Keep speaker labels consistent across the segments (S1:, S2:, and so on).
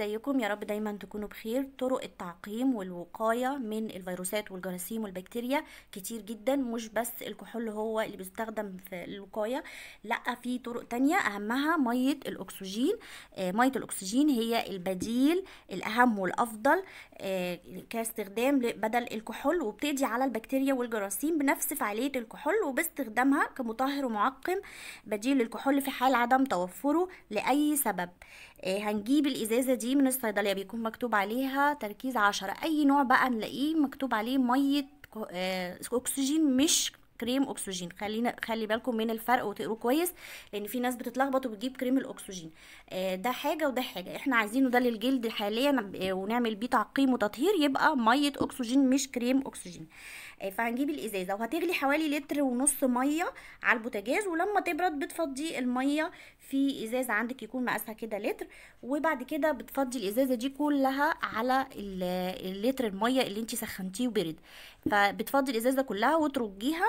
S1: ازيكم يا رب دايما تكونوا بخير طرق التعقيم والوقايه من الفيروسات والجراثيم والبكتيريا كتير جدا مش بس الكحول هو اللي بيستخدم في الوقايه لا في طرق تانية اهمها ميه الاكسجين آه، ميه الاكسجين هي البديل الاهم والافضل آه، كاستخدام بدل الكحول وبتقضي على البكتيريا والجراثيم بنفس فعاليه الكحول وباستخدامها كمطهر ومعقم بديل للكحول في حال عدم توفره لاي سبب آه، هنجيب الازازه دي من الصيدليه بيكون مكتوب عليها تركيز عشرة اي نوع بقى نلاقيه مكتوب عليه ميه آه، اكسجين مش كريم اكسجين خلينا خلي بالكم من الفرق وتقروا كويس لان في ناس بتتلخبط وبتجيب كريم الاكسجين آه، ده حاجه وده حاجه احنا عايزينه ده للجلد حاليا ونعمل بيه تعقيم وتطهير يبقى ميه اكسجين مش كريم اكسجين آه، فهنجيب الازازه وهتغلي حوالي لتر ونص ميه على البوتاجاز ولما تبرد بتفضي الميه في ازازه عندك يكون مقاسها كده لتر وبعد كده بتفضي الازازه دي كلها على اللتر الميه اللي انت سخنتيه وبرد فبتفضي الازازه كلها وترجيها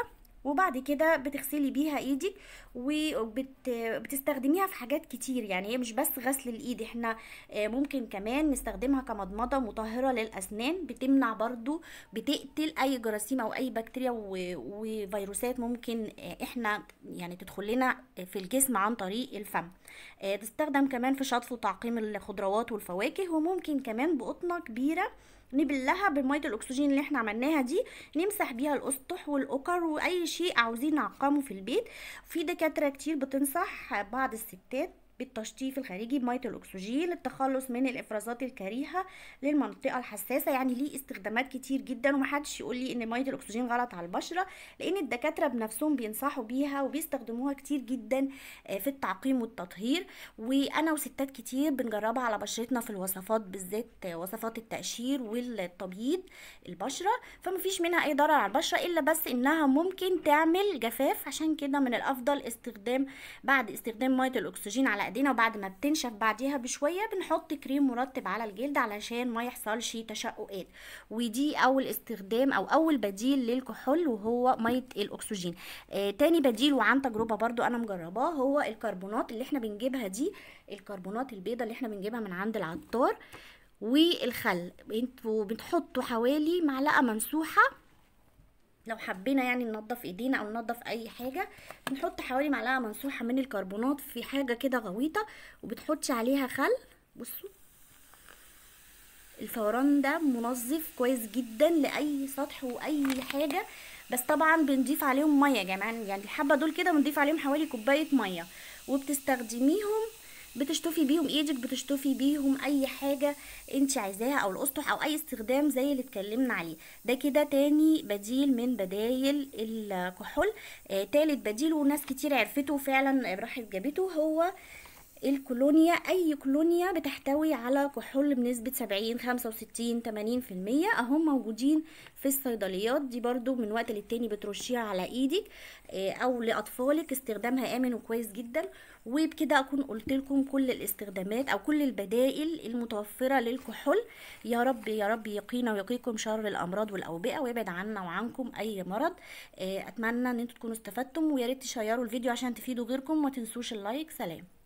S1: وبعد كده بتغسلي بيها ايدك وبتستخدميها في حاجات كتير يعني هي مش بس غسل الايد احنا آه، ممكن كمان نستخدمها كمضمضة مطهرة للاسنان بتمنع برضو بتقتل اي جراثيم او اي بكتيريا وفيروسات ممكن آه، احنا يعني تدخل لنا في الجسم عن طريق الفم آه، تستخدم كمان في شطف وتعقيم الخضروات والفواكه وممكن كمان بقطنة كبيرة نبلها بميه الاكسجين اللي احنا عملناها دي نمسح بيها الاسطح والاقر واي شيء عاوزين نعقمه في البيت في دكاتره كتير بتنصح بعض الستات بالتشطيف الخارجي بميه الاكسجين للتخلص من الافرازات الكريهه للمنطقه الحساسه يعني ليه استخدامات كتير جدا ومحدش يقول لي ان ميه الاكسجين غلط على البشره لان الدكاتره بنفسهم بينصحوا بيها وبيستخدموها كتير جدا آه، في التعقيم والتطهير وانا وستات كتير بنجربها على بشرتنا في الوصفات بالذات وصفات التقشير والتبييض البشره فمفيش منها اي ضرر على البشره الا بس انها ممكن تعمل جفاف عشان كده من الافضل استخدام بعد استخدام ميه الاكسجين على ايدينا وبعد ما بتنشف بعديها بشويه بنحط كريم مرطب على الجلد علشان ما يحصلش تشققات ودي اول استخدام او اول بديل للكحول وهو ميه الاكسجين آه تاني بديل وعن تجربه برضو انا مجرباه هو الكربونات اللي احنا بنجيبها دي الكربونات البيضه اللي احنا بنجيبها من عند العطار والخل انتوا بتحطوا حوالي معلقه ممسوحه لو حبينا يعني ننضف ايدينا او ننضف اي حاجه بنحط حوالي معلقه منسوحه من الكربونات في حاجه كده غويطه وبتحطي عليها خل بصوا الفوران ده منظف كويس جدا لاي سطح واي حاجه بس طبعا بنضيف عليهم ميه يا جماعه يعني الحبه دول كده بنضيف عليهم حوالي كوبايه ميه وبتستخدميهم بتشطفي بيهم ايدك بتشطفي بيهم اي حاجه انت عايزاها او الاسطح او اي استخدام زي اللي اتكلمنا عليه ده كده تاني بديل من بدايل الكحول آه تالت بديل وناس كتير عرفته فعلا راحت جابته هو الكولونيا اي كولونيا بتحتوي على كحول بنسبة 70 65 80% اهم موجودين في الصيدليات دي برضو من وقت للتاني بترشيها على ايدك آه، او لاطفالك استخدامها امن وكويس جدا وبكده اكون قلت لكم كل الاستخدامات او كل البدائل المتوفرة للكحول يا رب يا رب يقينا ويقيكم شر الامراض والاوبئة ويبعد عنا وعنكم اي مرض آه، اتمنى ان انتوا تكونوا استفدتم ويا ريت تشيروا الفيديو عشان تفيدوا غيركم وما تنسوش اللايك سلام